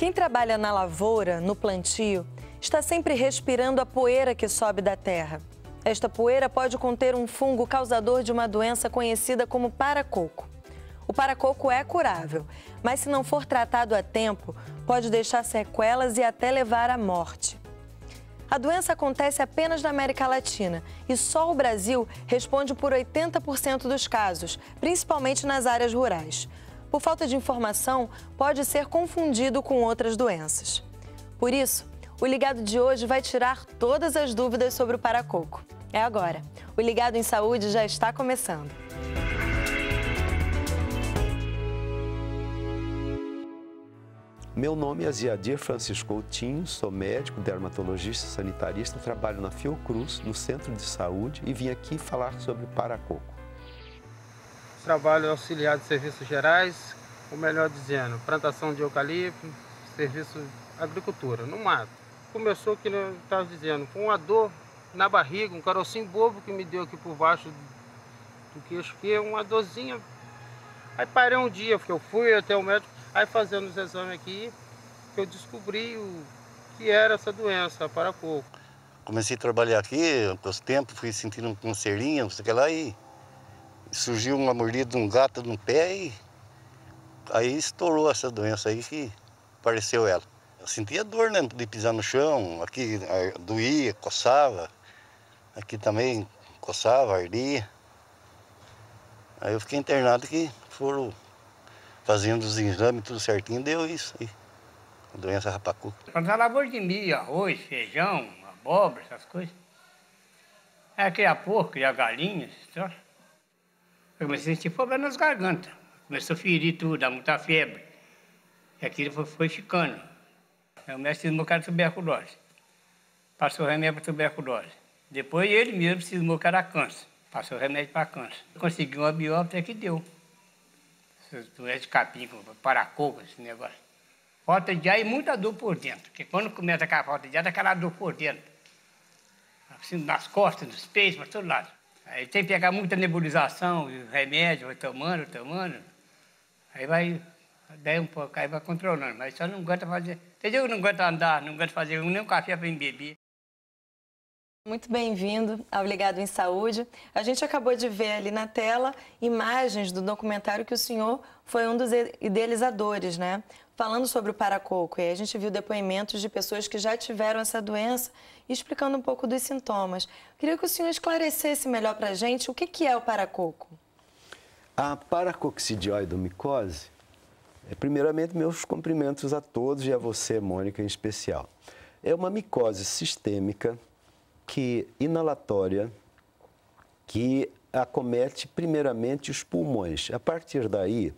Quem trabalha na lavoura, no plantio, está sempre respirando a poeira que sobe da terra. Esta poeira pode conter um fungo causador de uma doença conhecida como paracoco. O paracoco é curável, mas se não for tratado a tempo, pode deixar sequelas e até levar à morte. A doença acontece apenas na América Latina e só o Brasil responde por 80% dos casos, principalmente nas áreas rurais por falta de informação, pode ser confundido com outras doenças. Por isso, o ligado de hoje vai tirar todas as dúvidas sobre o paracoco. É agora. O Ligado em Saúde já está começando. Meu nome é Aziadir Francisco Coutinho, sou médico, dermatologista, sanitarista, trabalho na Fiocruz, no Centro de Saúde e vim aqui falar sobre paracoco trabalho auxiliar de serviços gerais, ou melhor dizendo, plantação de eucalipto, serviço agricultura, no mato. Começou que eu estava tá dizendo, com uma dor na barriga, um carocinho bobo que me deu aqui por baixo do queixo, que é uma dorzinha. Aí parei um dia, porque eu fui até o médico, aí fazendo os exames aqui, que eu descobri o que era essa doença, para pouco. Comecei a trabalhar aqui, com os tempos, fui sentindo um cancerinha, não sei o que lá, e surgiu uma mordida de um gato no pé e aí estourou essa doença aí que apareceu ela. Eu sentia dor, né, de pisar no chão, aqui doía, coçava, aqui também coçava, ardia. Aí eu fiquei internado que foram fazendo os exames, tudo certinho, deu isso aí. A doença rapacu. Quando a lavoura de milho, arroz, feijão, abóbora, essas coisas, é criar é porco, criar galinha, esses troços. Eu comecei a sentir problema nas gargantas. Começou a ferir tudo, a muita febre. E aquilo foi, foi ficando. Aí o mestre cismou que era tuberculose. Passou remédio para tuberculose. Depois ele mesmo cismou que era câncer. Passou remédio para câncer. Conseguiu uma biópsia é que deu. Doença de capim, paracoco, esse negócio. Falta de ar e muita dor por dentro. Porque quando começa aquela falta de ar, dá aquela dor por dentro. Assim, nas costas, nos peitos, para todo lado. Aí tem que pegar muita nebulização, remédio, tomando, tomando. Aí vai, daí um pouco, aí vai controlando. Mas só não aguenta fazer. Entendeu? eu não aguenta andar, não aguenta fazer nem um café para beber. Muito bem-vindo ao Ligado em Saúde. A gente acabou de ver ali na tela imagens do documentário que o senhor foi um dos idealizadores, né? falando sobre o paracoco. E a gente viu depoimentos de pessoas que já tiveram essa doença e explicando um pouco dos sintomas. Queria que o senhor esclarecesse melhor para a gente o que, que é o paracoco. A é, primeiramente, meus cumprimentos a todos e a você, Mônica, em especial. É uma micose sistêmica que inalatória que acomete primeiramente os pulmões. A partir daí,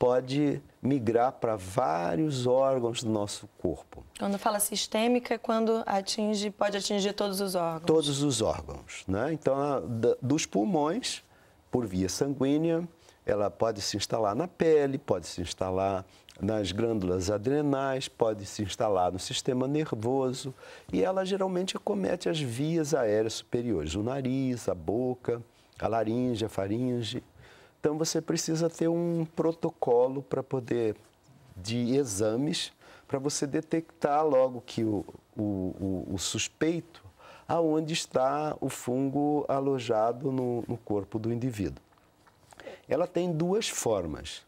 pode migrar para vários órgãos do nosso corpo. Quando fala sistêmica, é quando atinge, pode atingir todos os órgãos. Todos os órgãos, né? Então, a, da, dos pulmões, por via sanguínea, ela pode se instalar na pele, pode se instalar nas glândulas adrenais, pode se instalar no sistema nervoso e ela geralmente acomete as vias aéreas superiores, o nariz, a boca, a laringe, a faringe. Então você precisa ter um protocolo para poder de exames para você detectar logo que o, o, o, suspeito aonde está o fungo alojado no, no corpo do indivíduo. Ela tem duas formas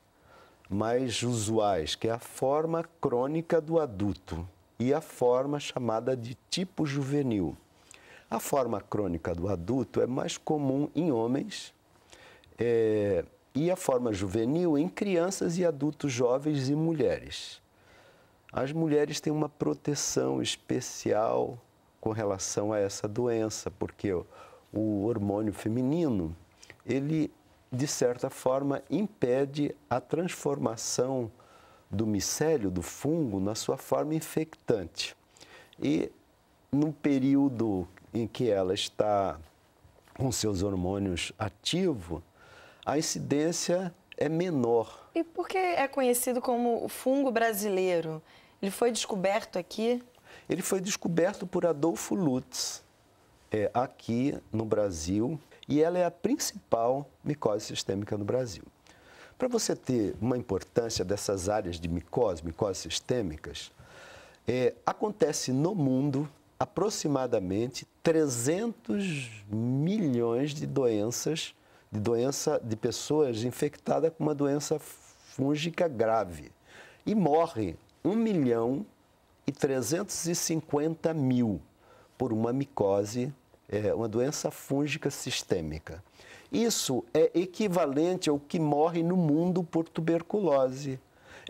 mais usuais, que é a forma crônica do adulto e a forma chamada de tipo juvenil. A forma crônica do adulto é mais comum em homens, é, e a forma juvenil em crianças e adultos jovens e mulheres. As mulheres têm uma proteção especial com relação a essa doença, porque o hormônio feminino, ele de certa forma impede a transformação do micélio, do fungo, na sua forma infectante. E no período em que ela está com seus hormônios ativos, a incidência é menor. E por que é conhecido como o fungo brasileiro? Ele foi descoberto aqui? Ele foi descoberto por Adolfo Lutz, é, aqui no Brasil, e ela é a principal micose sistêmica no Brasil. Para você ter uma importância dessas áreas de micose, micose sistêmicas, é, acontece no mundo aproximadamente 300 milhões de doenças de doença de pessoas infectadas com uma doença fúngica grave. E morre 1 milhão e 350 mil por uma micose, é, uma doença fúngica sistêmica. Isso é equivalente ao que morre no mundo por tuberculose,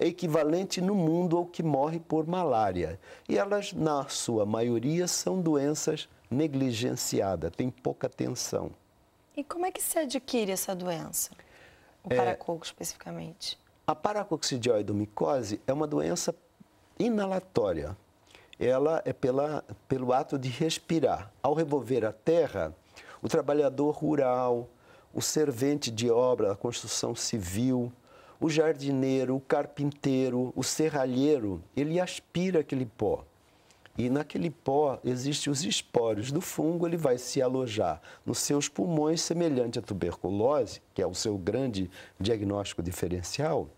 é equivalente no mundo ao que morre por malária. E elas, na sua maioria, são doenças negligenciadas, têm pouca atenção. E como é que se adquire essa doença? O é, paracoco, especificamente. A paracoxidioidomicose é uma doença inalatória. Ela é pela, pelo ato de respirar. Ao revolver a terra, o trabalhador rural, o servente de obra da construção civil, o jardineiro, o carpinteiro, o serralheiro, ele aspira aquele pó. E naquele pó existem os espórios do fungo, ele vai se alojar nos seus pulmões, semelhante à tuberculose, que é o seu grande diagnóstico diferencial.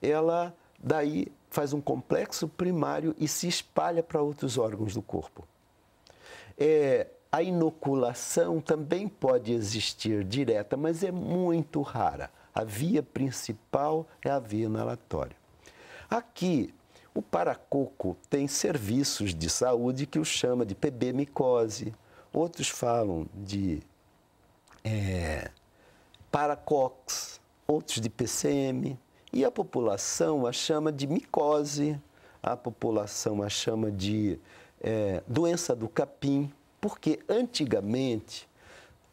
Ela daí faz um complexo primário e se espalha para outros órgãos do corpo. É, a inoculação também pode existir direta, mas é muito rara. A via principal é a via inalatória. Aqui, o paracoco tem serviços de saúde que o chama de micose, Outros falam de é, paracox, outros de PCM. E a população a chama de micose, a população a chama de é, doença do capim, porque antigamente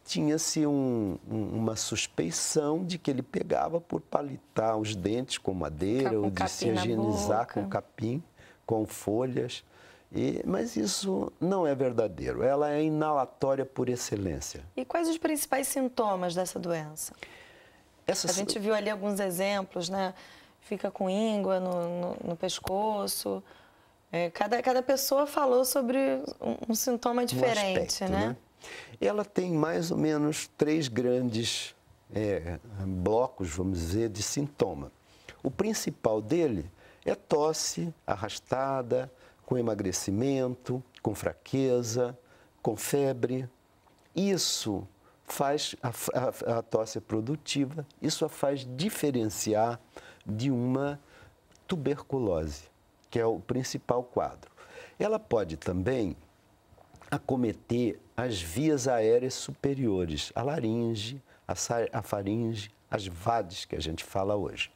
tinha-se um, um, uma suspeição de que ele pegava por palitar os dentes com madeira com ou de se higienizar com capim, com folhas. E, mas isso não é verdadeiro. Ela é inalatória por excelência. E quais os principais sintomas dessa doença? Essa... A gente viu ali alguns exemplos, né? Fica com íngua no, no, no pescoço. É, cada, cada pessoa falou sobre um, um sintoma diferente, um aspecto, né? né? Ela tem mais ou menos três grandes é, blocos, vamos dizer, de sintoma. O principal dele é tosse arrastada, com emagrecimento, com fraqueza, com febre. Isso faz a, a, a tosse produtiva, isso a faz diferenciar de uma tuberculose, que é o principal quadro. Ela pode também acometer as vias aéreas superiores, a laringe, a, faringe, as vades que a gente fala hoje.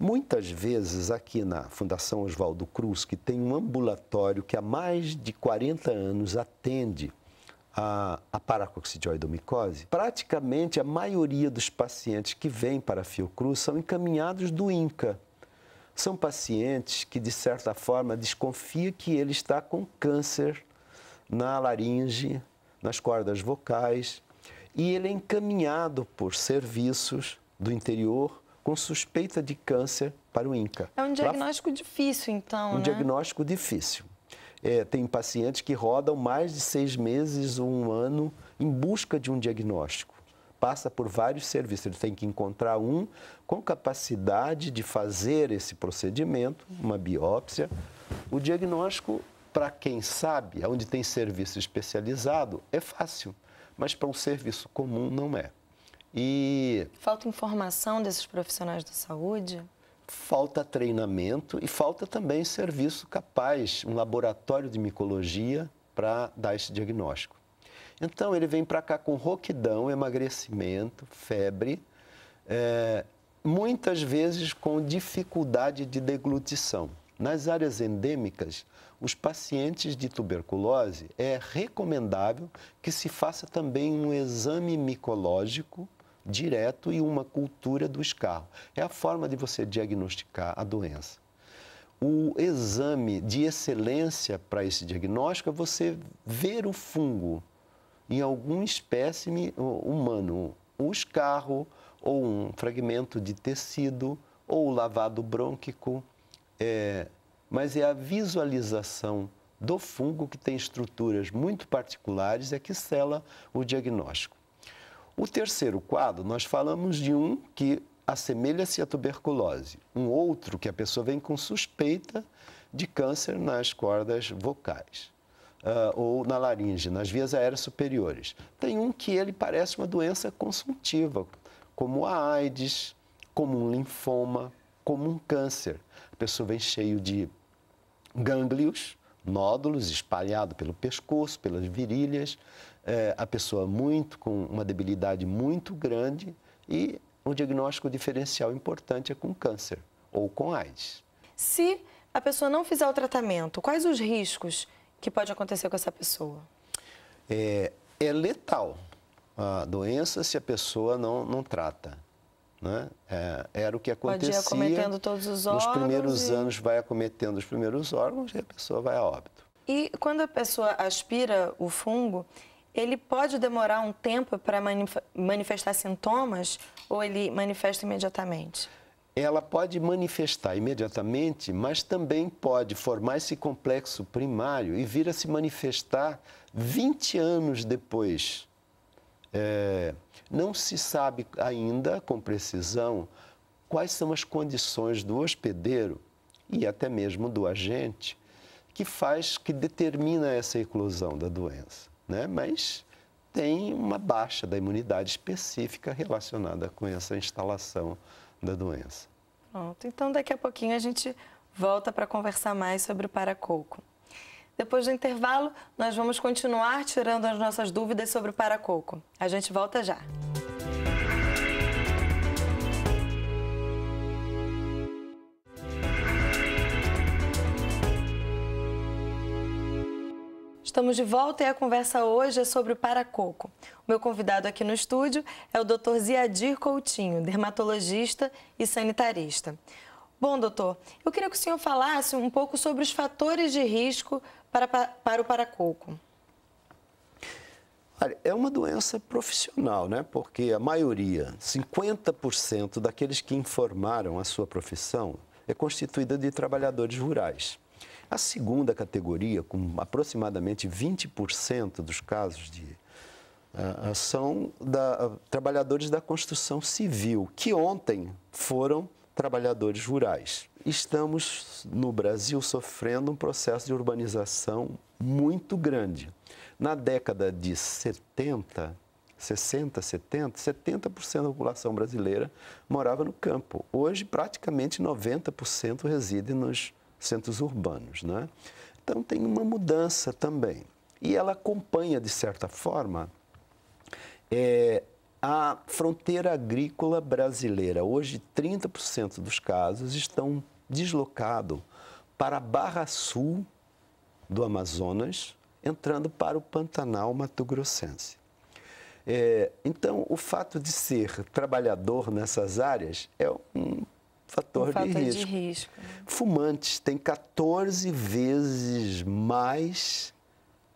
Muitas vezes aqui na Fundação Oswaldo Cruz, que tem um ambulatório que há mais de 40 anos atende a, a paracoxidioidomicose, praticamente a maioria dos pacientes que vêm para a Fiocruz são encaminhados do INCA. São pacientes que, de certa forma, desconfia que ele está com câncer na laringe, nas cordas vocais, e ele é encaminhado por serviços do interior com suspeita de câncer para o INCA. É um diagnóstico Lá... difícil, então. Um né? diagnóstico difícil. É, tem pacientes que rodam mais de seis meses ou um ano em busca de um diagnóstico. Passa por vários serviços, ele tem que encontrar um com capacidade de fazer esse procedimento, uma biópsia. O diagnóstico para quem sabe, onde tem serviço especializado, é fácil, mas para um serviço comum não é. E falta informação desses profissionais da saúde? Falta treinamento e falta também serviço capaz, um laboratório de micologia para dar esse diagnóstico. Então ele vem para cá com roquidão, emagrecimento, febre, é, muitas vezes com dificuldade de deglutição. Nas áreas endêmicas, os pacientes de tuberculose é recomendável que se faça também um exame micológico direto e uma cultura do escarro. É a forma de você diagnosticar a doença. O exame de excelência para esse diagnóstico é você ver o fungo em algum espécime humano, o escarro ou um fragmento de tecido ou o lavado brônquico. É, mas é a visualização do fungo que tem estruturas muito particulares é que sela o diagnóstico. O terceiro quadro, nós falamos de um que assemelha-se à tuberculose, um outro que a pessoa vem com suspeita de câncer nas cordas vocais. Uh, ou na laringe, nas vias aéreas superiores. Tem um que ele parece uma doença consultiva, como a AIDS, como um linfoma, como um câncer. A pessoa vem cheio de gânglios, nódulos espalhados pelo pescoço, pelas virilhas, é, a pessoa muito com uma debilidade muito grande e um diagnóstico diferencial importante é com câncer ou com AIDS. Se a pessoa não fizer o tratamento, quais os riscos que pode acontecer com essa pessoa? É, é letal a doença se a pessoa não, não trata. Né? É, era o que acontecia. Pode acometendo todos os órgãos. Nos primeiros e... anos vai acometendo os primeiros órgãos e a pessoa vai a óbito. E quando a pessoa aspira o fungo, ele pode demorar um tempo para manifestar sintomas ou ele manifesta imediatamente? Ela pode manifestar imediatamente, mas também pode formar esse complexo primário e vir a se manifestar 20 anos depois é, não se sabe ainda com precisão quais são as condições do hospedeiro e até mesmo do agente que faz, que determina essa eclosão da doença. Né? Mas tem uma baixa da imunidade específica relacionada com essa instalação da doença. Pronto. Então, daqui a pouquinho a gente volta para conversar mais sobre o paracoco. Depois do intervalo, nós vamos continuar tirando as nossas dúvidas sobre o paracoco. A gente volta já. Estamos de volta e a conversa hoje é sobre o paracoco. O meu convidado aqui no estúdio é o Dr. Ziadir Coutinho, dermatologista e sanitarista. Bom, doutor, eu queria que o senhor falasse um pouco sobre os fatores de risco para, para o paracoco. Olha, é uma doença profissional, né? Porque a maioria, 50% daqueles que informaram a sua profissão, é constituída de trabalhadores rurais. A segunda categoria, com aproximadamente 20% dos casos de uh, são da, uh, trabalhadores da construção civil, que ontem foram trabalhadores rurais. Estamos no Brasil sofrendo um processo de urbanização muito grande. Na década de 70, 60, 70, 70% da população brasileira morava no campo. Hoje, praticamente 90% reside nos centros urbanos. Né? Então, tem uma mudança também. E ela acompanha, de certa forma, é, a fronteira agrícola brasileira. Hoje, 30% dos casos estão deslocados para a Barra Sul do Amazonas, entrando para o Pantanal Mato-Grossense. É, então, o fato de ser trabalhador nessas áreas é um fator, um fator de, risco. de risco. Fumantes têm 14 vezes mais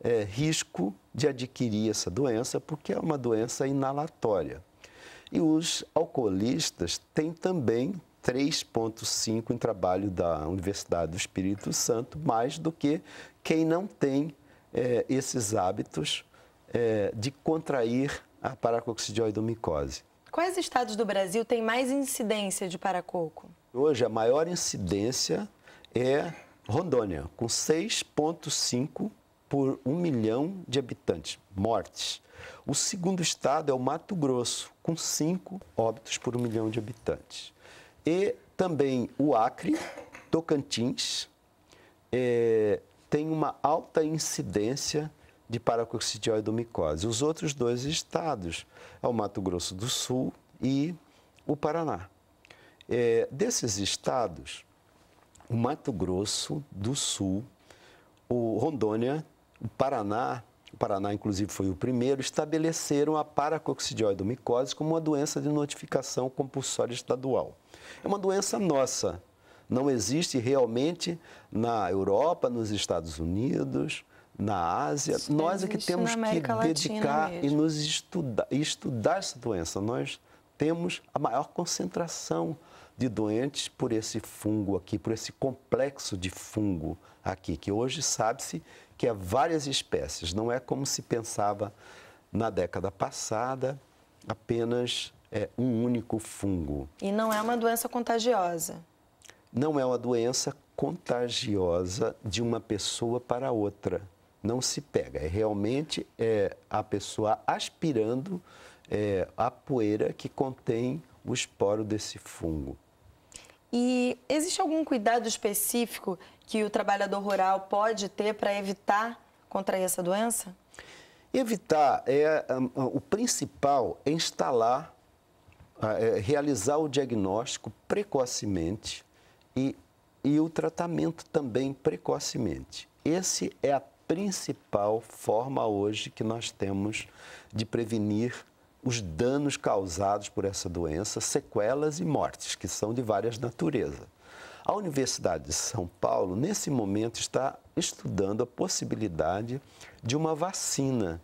é, risco de adquirir essa doença, porque é uma doença inalatória. E os alcoolistas têm também 3,5 em trabalho da Universidade do Espírito Santo, mais do que quem não tem é, esses hábitos é, de contrair a paracoxidioidomicose. Quais estados do Brasil têm mais incidência de paracoco? Hoje, a maior incidência é Rondônia, com 6,5 por um milhão de habitantes mortes. O segundo estado é o Mato Grosso, com cinco óbitos por um milhão de habitantes. E também o Acre, Tocantins, é, tem uma alta incidência de paracoccidioidomicose. Os outros dois estados é o Mato Grosso do Sul e o Paraná. É, desses estados, o Mato Grosso do Sul, o Rondônia o Paraná, o Paraná inclusive foi o primeiro, estabeleceram a paracoccidioidomicose como uma doença de notificação compulsória estadual. É uma doença nossa, não existe realmente na Europa, nos Estados Unidos, na Ásia. Isso Nós é que temos que dedicar e nos estudar, estudar essa doença. Nós temos a maior concentração de doentes por esse fungo aqui, por esse complexo de fungo aqui, que hoje sabe-se que é várias espécies. Não é como se pensava na década passada, apenas é, um único fungo. E não é uma doença contagiosa? Não é uma doença contagiosa de uma pessoa para outra. Não se pega. É realmente é, a pessoa aspirando é, a poeira que contém o esporo desse fungo. E existe algum cuidado específico que o trabalhador rural pode ter para evitar contrair essa doença? Evitar é hum, hum, o principal é instalar, ah, é realizar o diagnóstico precocemente e, e o tratamento também precocemente. Esse é a principal forma hoje que nós temos de prevenir os danos causados por essa doença, sequelas e mortes, que são de várias naturezas. A Universidade de São Paulo, nesse momento, está estudando a possibilidade de uma vacina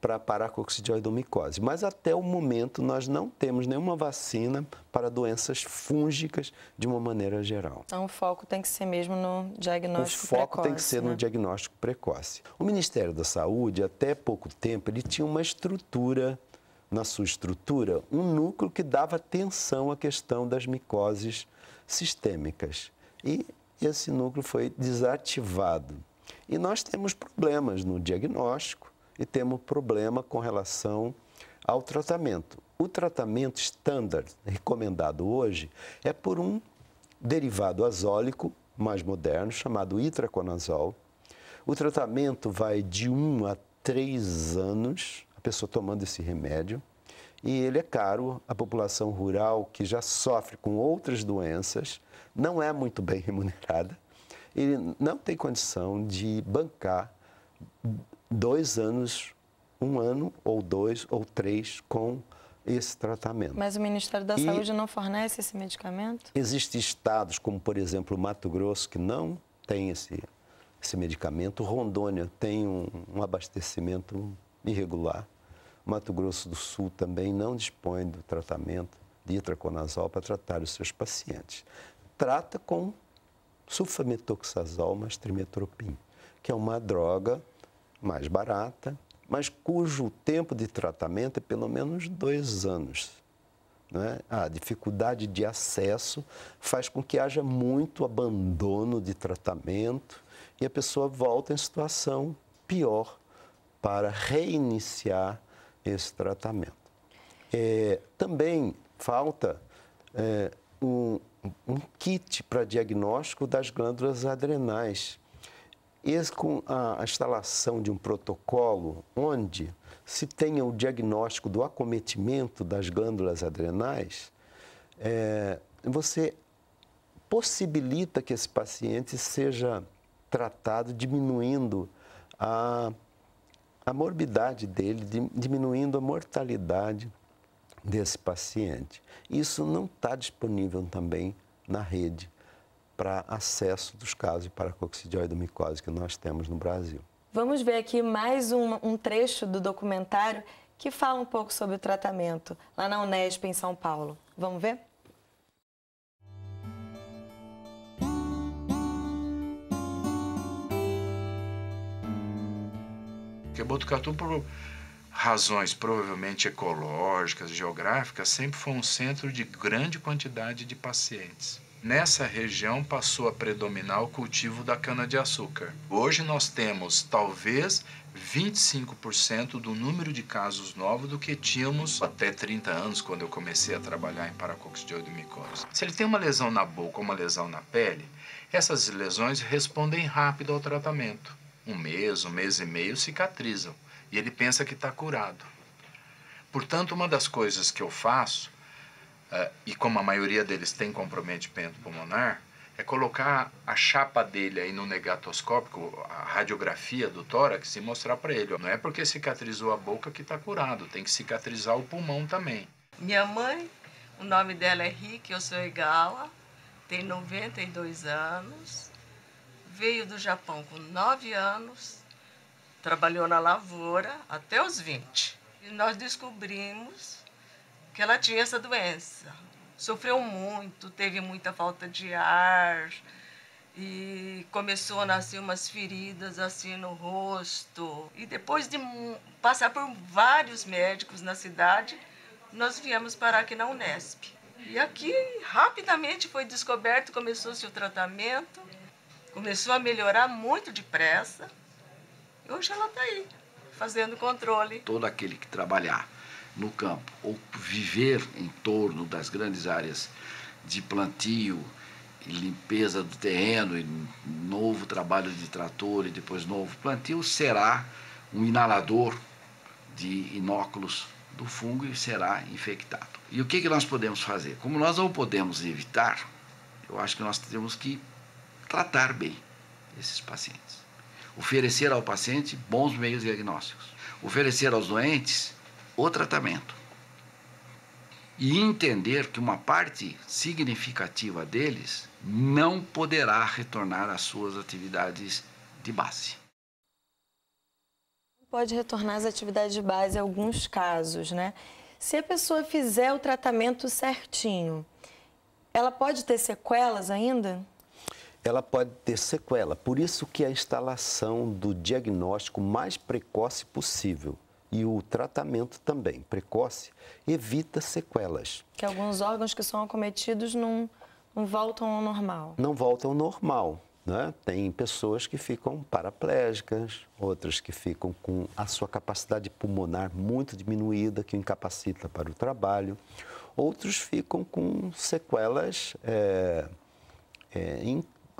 para a paracoxidioidomicose. Mas até o momento nós não temos nenhuma vacina para doenças fúngicas de uma maneira geral. Então o foco tem que ser mesmo no diagnóstico precoce. O foco precoce, tem que ser né? no diagnóstico precoce. O Ministério da Saúde, até pouco tempo, ele tinha uma estrutura na sua estrutura um núcleo que dava atenção à questão das micoses sistêmicas. E esse núcleo foi desativado. E nós temos problemas no diagnóstico e temos problema com relação ao tratamento. O tratamento estándar recomendado hoje é por um derivado azólico mais moderno chamado itraconazol. O tratamento vai de 1 um a 3 anos pessoa tomando esse remédio. E ele é caro, a população rural, que já sofre com outras doenças, não é muito bem remunerada. Ele não tem condição de bancar dois anos, um ano ou dois ou três com esse tratamento. Mas o Ministério da e Saúde não fornece esse medicamento? Existem estados, como por exemplo Mato Grosso, que não tem esse, esse medicamento. Rondônia tem um, um abastecimento irregular. Mato Grosso do Sul também não dispõe do tratamento de itraconazol para tratar os seus pacientes. Trata com sulfametoxazol mais trimetropim, que é uma droga mais barata, mas cujo tempo de tratamento é pelo menos dois anos. Né? A dificuldade de acesso faz com que haja muito abandono de tratamento e a pessoa volta em situação pior para reiniciar esse tratamento. É, também falta é, um, um, kit para diagnóstico das glândulas adrenais. Esse, com a, instalação de um protocolo onde se tenha o diagnóstico do acometimento das glândulas adrenais, é, você possibilita que esse paciente seja tratado diminuindo a a morbidade dele, diminuindo a mortalidade desse paciente. Isso não está disponível também na rede para acesso dos casos de paracoccidioidomicose que nós temos no Brasil. Vamos ver aqui mais um, um trecho do documentário que fala um pouco sobre o tratamento lá na Unesp em São Paulo. Vamos ver? Porque Botucatu, por razões provavelmente ecológicas, geográficas, sempre foi um centro de grande quantidade de pacientes. Nessa região passou a predominar o cultivo da cana-de-açúcar. Hoje nós temos talvez 25% do número de casos novos do que tínhamos até 30 anos, quando eu comecei a trabalhar em paracocos de oidomicose. Se ele tem uma lesão na boca ou uma lesão na pele, essas lesões respondem rápido ao tratamento um mês, um mês e meio, cicatrizam. E ele pensa que está curado. Portanto, uma das coisas que eu faço, uh, e como a maioria deles tem comprometimento pulmonar, é colocar a chapa dele aí no negatoscópico, a radiografia do tórax, e mostrar para ele. Não é porque cicatrizou a boca que está curado, tem que cicatrizar o pulmão também. Minha mãe, o nome dela é Rick, eu sou Egala, tem 92 anos, Veio do Japão com 9 anos, trabalhou na lavoura até os 20. E nós descobrimos que ela tinha essa doença. Sofreu muito, teve muita falta de ar e começou a nascer umas feridas assim no rosto. E depois de passar por vários médicos na cidade, nós viemos parar aqui na Unesp. E aqui rapidamente foi descoberto, começou-se o tratamento Começou a melhorar muito depressa. E hoje ela está aí, fazendo controle. Todo aquele que trabalhar no campo ou viver em torno das grandes áreas de plantio, e limpeza do terreno, e novo trabalho de trator e depois novo plantio, será um inalador de inóculos do fungo e será infectado. E o que, que nós podemos fazer? Como nós não podemos evitar, eu acho que nós temos que tratar bem esses pacientes. Oferecer ao paciente bons meios diagnósticos. Oferecer aos doentes o tratamento. E entender que uma parte significativa deles não poderá retornar às suas atividades de base. Pode retornar às atividades de base em alguns casos, né? Se a pessoa fizer o tratamento certinho, ela pode ter sequelas ainda? ela pode ter sequela. Por isso que a instalação do diagnóstico mais precoce possível e o tratamento também precoce evita sequelas. Que alguns órgãos que são acometidos não, não voltam ao normal. Não voltam ao normal. Né? Tem pessoas que ficam paraplégicas, outras que ficam com a sua capacidade pulmonar muito diminuída, que o incapacita para o trabalho, outros ficam com sequelas é, é,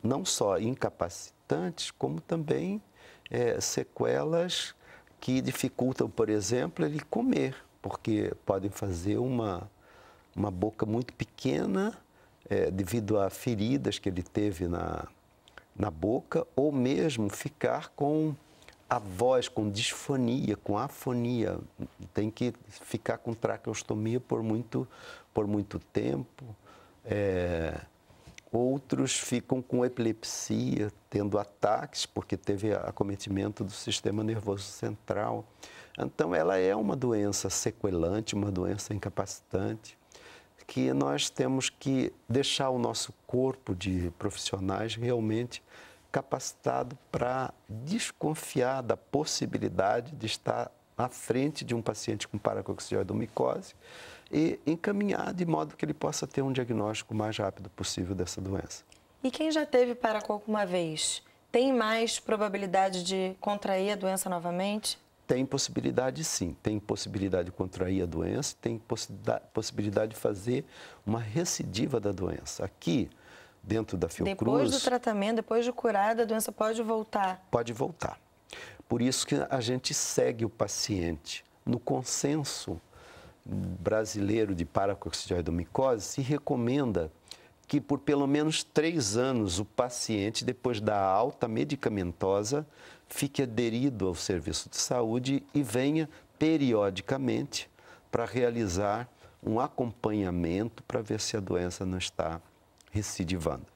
não só incapacitantes, como também é, sequelas que dificultam, por exemplo, ele comer, porque podem fazer uma, uma boca muito pequena é, devido a feridas que ele teve na, na boca, ou mesmo ficar com a voz com disfonia, com afonia, tem que ficar com traqueostomia por muito, por muito tempo. É, Outros ficam com epilepsia, tendo ataques, porque teve acometimento do sistema nervoso central. Então, ela é uma doença sequelante, uma doença incapacitante, que nós temos que deixar o nosso corpo de profissionais realmente capacitado para desconfiar da possibilidade de estar à frente de um paciente com micose e encaminhar de modo que ele possa ter um diagnóstico o mais rápido possível dessa doença. E quem já teve paracoco uma vez, tem mais probabilidade de contrair a doença novamente? Tem possibilidade sim, tem possibilidade de contrair a doença, tem possibilidade de fazer uma recidiva da doença. Aqui, dentro da Fiocruz... Depois do tratamento, depois de curada, a doença pode voltar? Pode voltar. Por isso que a gente segue o paciente no consenso brasileiro de paracoxidioidomicose, se recomenda que por pelo menos três anos o paciente, depois da alta medicamentosa, fique aderido ao serviço de saúde e venha periodicamente para realizar um acompanhamento para ver se a doença não está recidivando.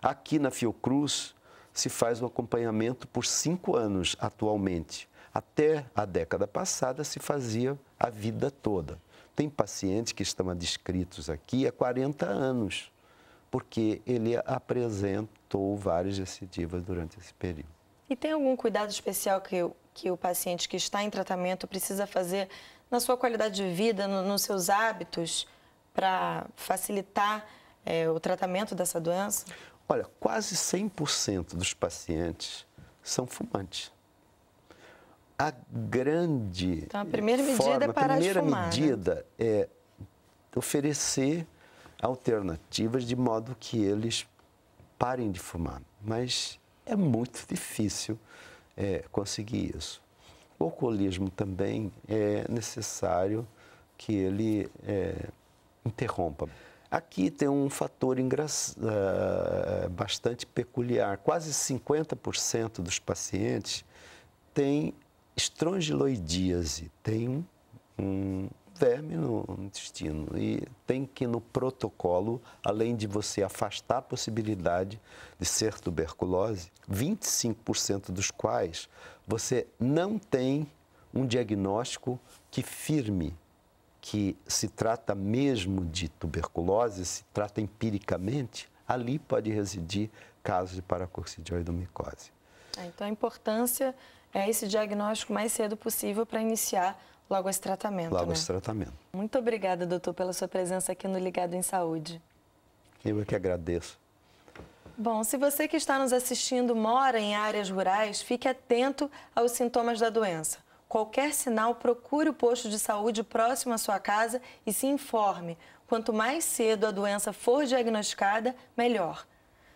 Aqui na Fiocruz se faz um acompanhamento por cinco anos atualmente. Até a década passada se fazia a vida toda. Tem pacientes que estão descritos aqui há 40 anos, porque ele apresentou várias recidivas durante esse período. E tem algum cuidado especial que, o, que o paciente que está em tratamento precisa fazer na sua qualidade de vida, no, nos seus hábitos, para facilitar é, o tratamento dessa doença? Olha, quase 100% dos pacientes são fumantes a grande. Então, a primeira medida é forma, é parar a primeira de fumar, né? medida né? é oferecer alternativas de modo que eles parem de fumar. Mas é muito difícil é, conseguir isso. O alcoolismo também é necessário que ele é, interrompa. Aqui tem um fator ah, bastante peculiar. Quase 50% dos pacientes têm estrongiloidíase tem um verme no intestino e tem que no protocolo, além de você afastar a possibilidade de ser tuberculose, 25% dos quais você não tem um diagnóstico que firme que se trata mesmo de tuberculose, se trata empiricamente, ali pode residir casos de paracoccidioidomicose ah, então a importância é, esse diagnóstico o mais cedo possível para iniciar logo esse tratamento. Logo né? esse tratamento. Muito obrigada, doutor, pela sua presença aqui no Ligado em Saúde. Eu é que agradeço. Bom, se você que está nos assistindo mora em áreas rurais, fique atento aos sintomas da doença. Qualquer sinal, procure o posto de saúde próximo à sua casa e se informe. Quanto mais cedo a doença for diagnosticada, melhor.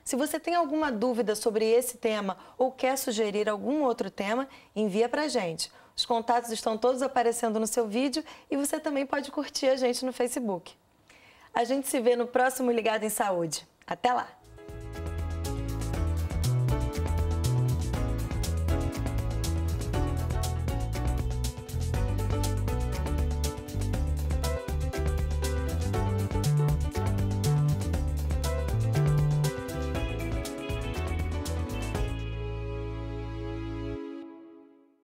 Se você tem alguma dúvida sobre esse tema ou quer sugerir algum outro tema, envia para a gente. Os contatos estão todos aparecendo no seu vídeo e você também pode curtir a gente no Facebook. A gente se vê no próximo Ligado em Saúde. Até lá!